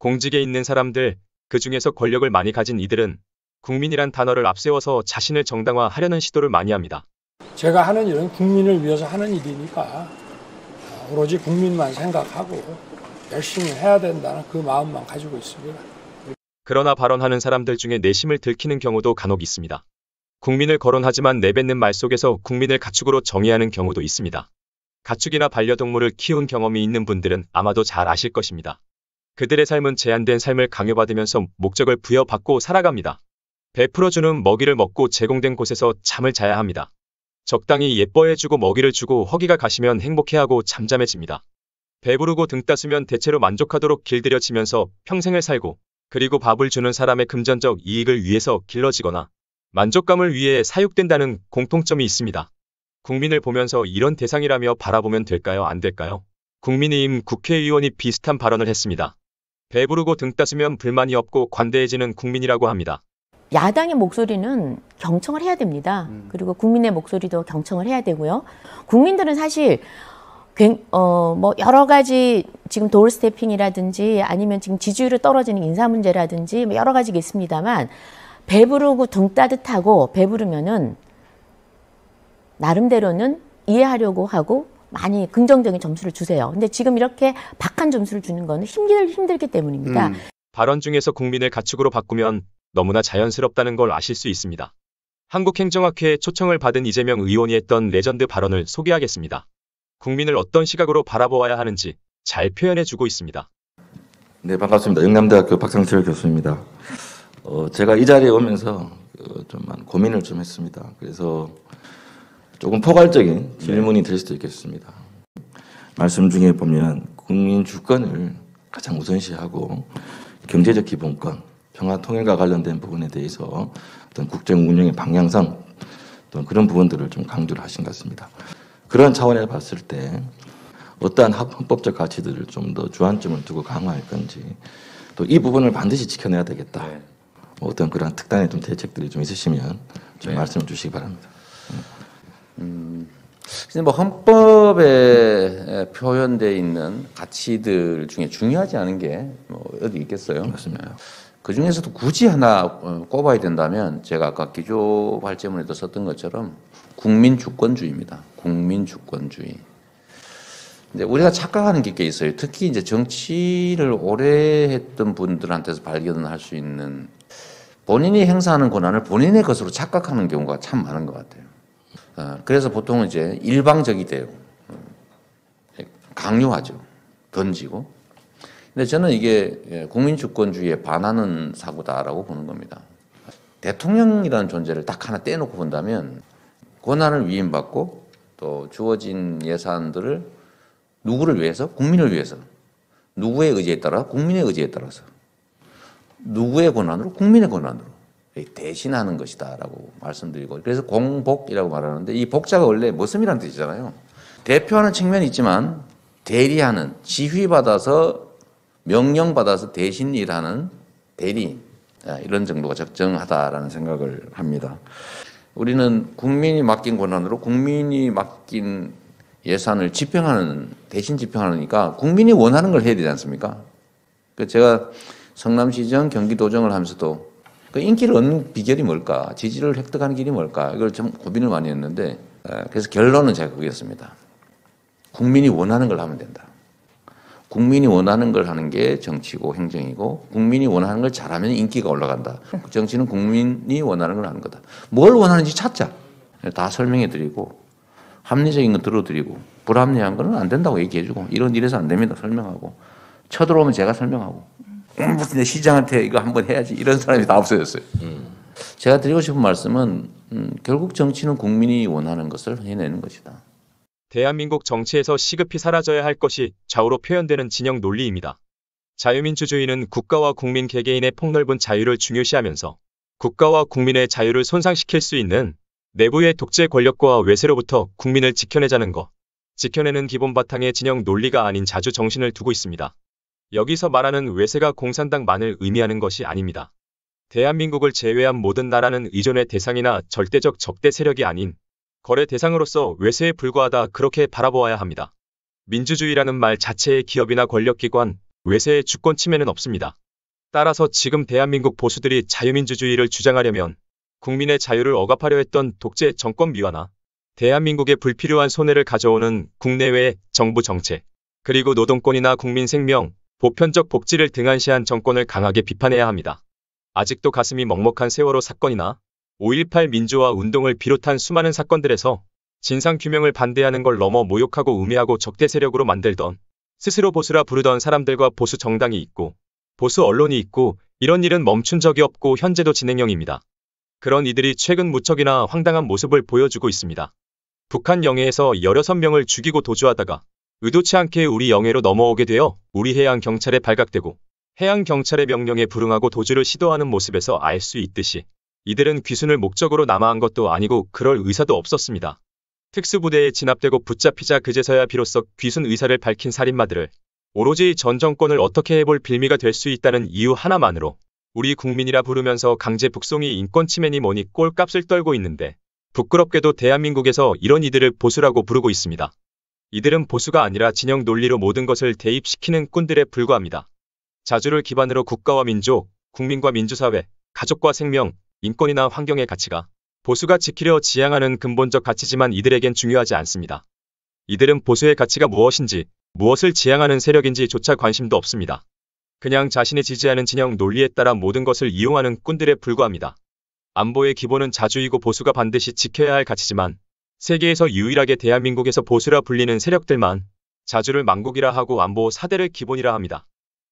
공직에 있는 사람들, 그 중에서 권력을 많이 가진 이들은 국민이란 단어를 앞세워서 자신을 정당화하려는 시도를 많이 합니다. 제가 하는 일은 국민을 위해서 하는 일이니까 오로지 국민만 생각하고 열심히 해야 된다는 그 마음만 가지고 있습니다. 그러나 발언하는 사람들 중에 내심을 들키는 경우도 간혹 있습니다. 국민을 거론하지만 내뱉는 말 속에서 국민을 가축으로 정의하는 경우도 있습니다. 가축이나 반려동물을 키운 경험이 있는 분들은 아마도 잘 아실 것입니다. 그들의 삶은 제한된 삶을 강요받으면서 목적을 부여받고 살아갑니다. 베풀어주는 먹이를 먹고 제공된 곳에서 잠을 자야 합니다. 적당히 예뻐해주고 먹이를 주고 허기가 가시면 행복해하고 잠잠해집니다. 배부르고 등 따스면 대체로 만족하도록 길들여지면서 평생을 살고 그리고 밥을 주는 사람의 금전적 이익을 위해서 길러지거나 만족감을 위해 사육된다는 공통점이 있습니다. 국민을 보면서 이런 대상이라며 바라보면 될까요 안 될까요? 국민의힘 국회의원이 비슷한 발언을 했습니다. 배부르고 등따스면 불만이 없고 관대해지는 국민이라고 합니다. 야당의 목소리는 경청을 해야 됩니다. 음. 그리고 국민의 목소리도 경청을 해야 되고요. 국민들은 사실 어, 뭐 여러 가지 지금 돌 스태핑이라든지 아니면 지금 지지율이 떨어지는 인사 문제라든지 뭐 여러 가지가 있습니다만 배부르고 등 따뜻하고 배부르면은 나름대로는 이해하려고 하고 많이 긍정적인 점수를 주세요. 근데 지금 이렇게 박한 점수를 주는 건 힘들, 힘들기 때문입니다. 음, 발언 중에서 국민을 가축으로 바꾸면 너무나 자연스럽다는 걸 아실 수 있습니다. 한국행정학회에 초청을 받은 이재명 의원이 했던 레전드 발언을 소개하겠습니다. 국민을 어떤 시각으로 바라보아야 하는지 잘 표현해주고 있습니다. 네, 반갑습니다. 영남대학교 박상철 교수입니다. 어, 제가 이 자리에 오면서 그 좀 고민을 좀 했습니다. 그래서 조금 포괄적인 네. 질문이 될 수도 있겠습니다. 말씀 중에 보면 국민 주권을 가장 우선시하고 경제적 기본권, 평화 통일과 관련된 부분에 대해서 어떤 국정 운영의 방향성 또는 그런 부분들을 좀 강조를 하신 것 같습니다. 그런 차원에서 봤을 때 어떠한 헌법적 가치들을 좀 더 주안점을 두고 강화할 건지 또 이 부분을 반드시 지켜내야 되겠다. 네. 뭐 어떤 그런 특단의 좀 대책들이 좀 있으시면 좀 네. 말씀을 주시기 바랍니다. 음. 음, 근데 뭐 헌법에 표현되어 있는 가치들 중에 중요하지 않은 게뭐 어디 있겠어요? 맞습니다. 그 중에서도 굳이 하나 어, 꼽아야 된다면 제가 아까 기조 발제문에도 썼던 것처럼 국민 주권주의입니다. 국민 주권주의. 이제 우리가 착각하는 게 있어요. 특히 이제 정치를 오래 했던 분들한테서 발견할 수 있는 본인이 행사하는 권한을 본인의 것으로 착각하는 경우가 참 많은 것 같아요. 아, 그래서 보통은 이제 일방적이 돼요. 강요하죠. 던지고. 근데 저는 이게 예, 국민주권주의에 반하는 사고다라고 보는 겁니다. 대통령이라는 존재를 딱 하나 떼놓고 본다면 권한을 위임받고 또 주어진 예산들을 누구를 위해서? 국민을 위해서. 누구의 의지에 따라? 국민의 의지에 따라서. 누구의 권한으로? 국민의 권한으로. 대신하는 것이다라고 말씀드리고 그래서 공복이라고 말하는데 이 복자가 원래 모습이란 뜻이잖아요. 대표하는 측면이 있지만 대리하는 지휘받아서 명령받아서 대신 일하는 대리 아, 이런 정도가 적정하다라는 생각을 합니다. 우리는 국민이 맡긴 권한으로 국민이 맡긴 예산을 집행하는 대신 집행하니까 국민이 원하는 걸 해야 되지 않습니까? 그 제가 성남시정 경기도정을 하면서도 그 인기를 얻는 비결이 뭘까? 지지를 획득하는 길이 뭘까? 이걸 좀 고민을 많이 했는데 그래서 결론은 제가 그게였습니다. 국민이 원하는 걸 하면 된다. 국민이 원하는 걸 하는 게 정치고 행정이고 국민이 원하는 걸 잘하면 인기가 올라간다. 그 정치는 국민이 원하는 걸 하는 거다. 뭘 원하는지 찾자. 다 설명해 드리고 합리적인 거 들어드리고 불합리한 거안 된다고 얘기해 주고 이런 일에서 안 됩니다. 설명하고 쳐들어오면 제가 설명하고 오늘 시장한테 이거 한번 해야지 이런 사람이 다 없어졌어요. 음. 제가 드리고 싶은 말씀은 음, 결국 정치는 국민이 원하는 것을 해내는 것이다. 대한민국 정치에서 시급히 사라져야 할 것이 좌우로 표현되는 진영 논리입니다. 자유민주주의는 국가와 국민 개개인의 폭넓은 자유를 중요시하면서 국가와 국민의 자유를 손상시킬 수 있는 내부의 독재 권력과 외세로부터 국민을 지켜내자는 것, 지켜내는 기본 바탕에 진영 논리가 아닌 자주 정신을 두고 있습니다. 여기서 말하는 외세가 공산당만을 의미하는 것이 아닙니다. 대한민국을 제외한 모든 나라는 의존의 대상이나 절대적 적대 세력이 아닌 거래 대상으로서 외세에 불과하다 그렇게 바라보아야 합니다. 민주주의라는 말자체의 기업이나 권력기관, 외세의 주권 침해는 없습니다. 따라서 지금 대한민국 보수들이 자유민주주의를 주장하려면 국민의 자유를 억압하려 했던 독재 정권 미화나 대한민국에 불필요한 손해를 가져오는 국내외 정부 정책, 그리고 노동권이나 국민 생명, 보편적 복지를 등한시한 정권을 강하게 비판해야 합니다. 아직도 가슴이 먹먹한 세월호 사건이나 5.18 민주화 운동을 비롯한 수많은 사건들에서 진상규명을 반대하는 걸 넘어 모욕하고 우매하고 적대 세력으로 만들던 스스로 보수라 부르던 사람들과 보수 정당이 있고 보수 언론이 있고 이런 일은 멈춘 적이 없고 현재도 진행형입니다. 그런 이들이 최근 무척이나 황당한 모습을 보여주고 있습니다. 북한 영해에서 16명을 죽이고 도주하다가 의도치 않게 우리 영해로 넘어오게 되어 우리 해양 경찰에 발각되고 해양 경찰의 명령에 불응하고 도주를 시도하는 모습에서 알 수 있듯이 이들은 귀순을 목적으로 남아한 것도 아니고 그럴 의사도 없었습니다. 특수부대에 진압되고 붙잡히자 그제서야 비로소 귀순 의사를 밝힌 살인마들을 오로지 전 정권을 어떻게 해볼 빌미가 될 수 있다는 이유 하나만으로 우리 국민이라 부르면서 강제 북송이 인권 침해니 뭐니 꼴값을 떨고 있는데 부끄럽게도 대한민국에서 이런 이들을 보수라고 부르고 있습니다. 이들은 보수가 아니라 진영 논리로 모든 것을 대입시키는 꾼들에 불과합니다. 자주를 기반으로 국가와 민족, 국민과 민주사회, 가족과 생명, 인권이나 환경의 가치가 보수가 지키려 지향하는 근본적 가치지만 이들에겐 중요하지 않습니다. 이들은 보수의 가치가 무엇인지, 무엇을 지향하는 세력인지조차 관심도 없습니다. 그냥 자신이 지지하는 진영 논리에 따라 모든 것을 이용하는 꾼들에 불과합니다. 안보의 기본은 자주이고 보수가 반드시 지켜야 할 가치지만 세계에서 유일하게 대한민국에서 보수라 불리는 세력들만 자주를 망국이라 하고 안보 4대를 기본이라 합니다.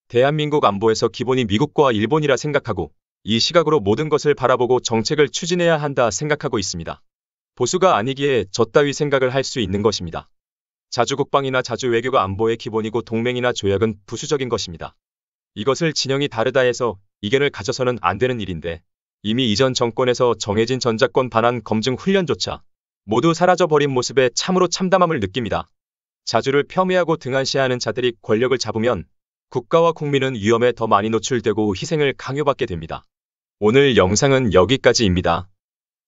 대한민국 안보에서 기본이 미국과 일본이라 생각하고 이 시각으로 모든 것을 바라보고 정책을 추진해야 한다 생각하고 있습니다. 보수가 아니기에 저따위 생각을 할 수 있는 것입니다. 자주국방이나 자주외교가 안보의 기본이고 동맹이나 조약은 부수적인 것입니다. 이것을 진영이 다르다 해서 이견을 가져서는 안 되는 일인데 이미 이전 정권에서 정해진 전작권 반환 검증 훈련조차 모두 사라져버린 모습에 참으로 참담함을 느낍니다. 자주를 폄훼하고 등한시하는 자들이 권력을 잡으면 국가와 국민은 위험에 더 많이 노출되고 희생을 강요받게 됩니다. 오늘 영상은 여기까지입니다.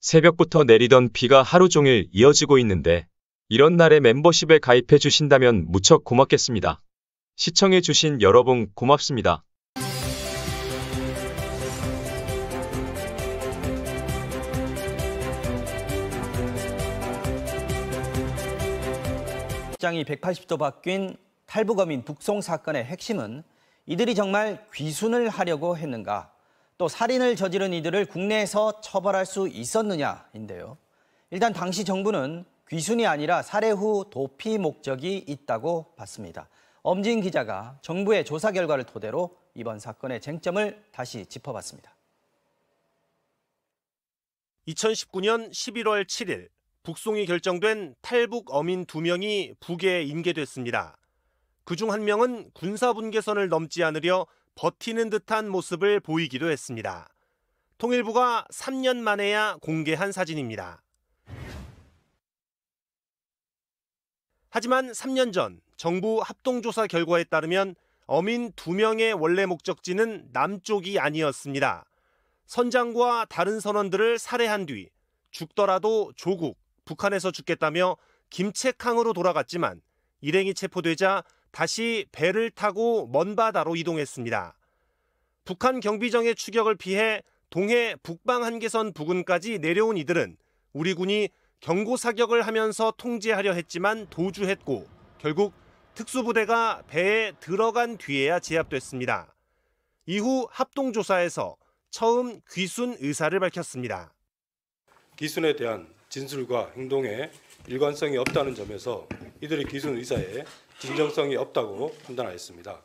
새벽부터 내리던 비가 하루 종일 이어지고 있는데 이런 날에 멤버십에 가입해 주신다면 무척 고맙겠습니다. 시청해 주신 여러분 고맙습니다. 입장이 180도 바뀐 탈북어민 북송 사건의 핵심은 이들이 정말 귀순을 하려고 했는가, 또 살인을 저지른 이들을 국내에서 처벌할 수 있었느냐인데요. 일단 당시 정부는 귀순이 아니라 살해 후 도피 목적이 있다고 봤습니다. 엄진 기자가 정부의 조사 결과를 토대로 이번 사건의 쟁점을 다시 짚어봤습니다. 2019년 11월 7일 북송이 결정된 탈북 어민 2명이 북에 임계됐습니다 그중 한 명은 군사분계선을 넘지 않으려 버티는 듯한 모습을 보이기도 했습니다. 통일부가 3년 만에야 공개한 사진입니다. 하지만 3년 전 정부 합동조사 결과에 따르면 어민 2명의 원래 목적지는 남쪽이 아니었습니다. 선장과 다른 선원들을 살해한 뒤 죽더라도 조국, 북한에서 죽겠다며 김책항으로 돌아갔지만 일행이 체포되자 다시 배를 타고 먼 바다로 이동했습니다. 북한 경비정의 추격을 피해 동해 북방 한계선 부근까지 내려온 이들은 우리 군이 경고 사격을 하면서 통제하려 했지만 도주했고 결국 특수부대가 배에 들어간 뒤에야 제압됐습니다. 이후 합동조사에서 처음 귀순 의사를 밝혔습니다. 귀순에 대한 진술과 행동에 일관성이 없다는 점에서 이들의 기준 의사에 진정성이 없다고 판단하였습니다.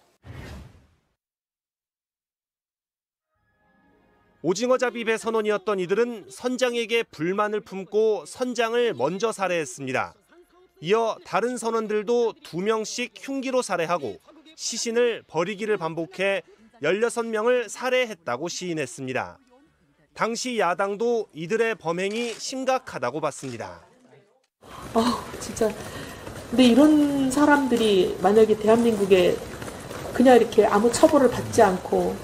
오징어잡이 배 선원이었던 이들은 선장에게 불만을 품고 선장을 먼저 살해했습니다. 이어 다른 선원들도 두 명씩 흉기로 살해하고 시신을 버리기를 반복해 16명을 살해했다고 시인했습니다. 당시 야당도 이들의 범행이 심각하다고 봤습니다. 어, 진짜. 근데 이런 사람들이 만약에 대한민국에 그냥 이렇게 아무 처벌을 받지 않고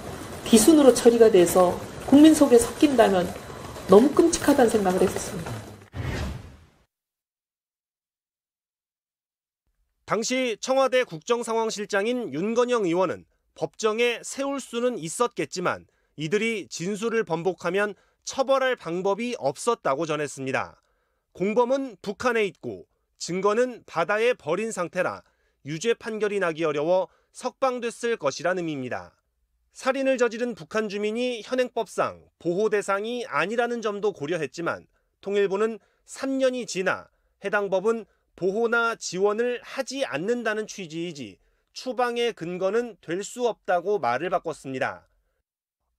비순으로 처리가 돼서 국민 속에 섞인다면 너무 끔찍하다는 생각을 했었습니다. 당시 청와대 국정상황실장인 윤건영 의원은 법정에 세울 수는 있었겠지만 이들이 진술을 번복하면 처벌할 방법이 없었다고 전했습니다. 공범은 북한에 있고 증거는 바다에 버린 상태라 유죄 판결이 나기 어려워 석방됐을 것이라는 의미입니다. 살인을 저지른 북한 주민이 현행법상 보호 대상이 아니라는 점도 고려했지만 통일부는 3년이 지나 해당 법은 보호나 지원을 하지 않는다는 취지이지 추방의 근거는 될 수 없다고 말을 바꿨습니다.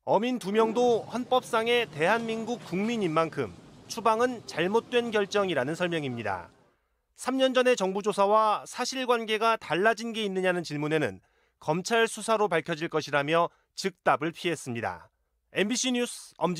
어민 두 명도 헌법상의 대한민국 국민인 만큼 추방은 잘못된 결정이라는 설명입니다. 3년 전의 정부 조사와 사실관계가 달라진 게 있느냐는 질문에는 검찰 수사로 밝혀질 것이라며 즉답을 피했습니다. MBC 뉴스 엄지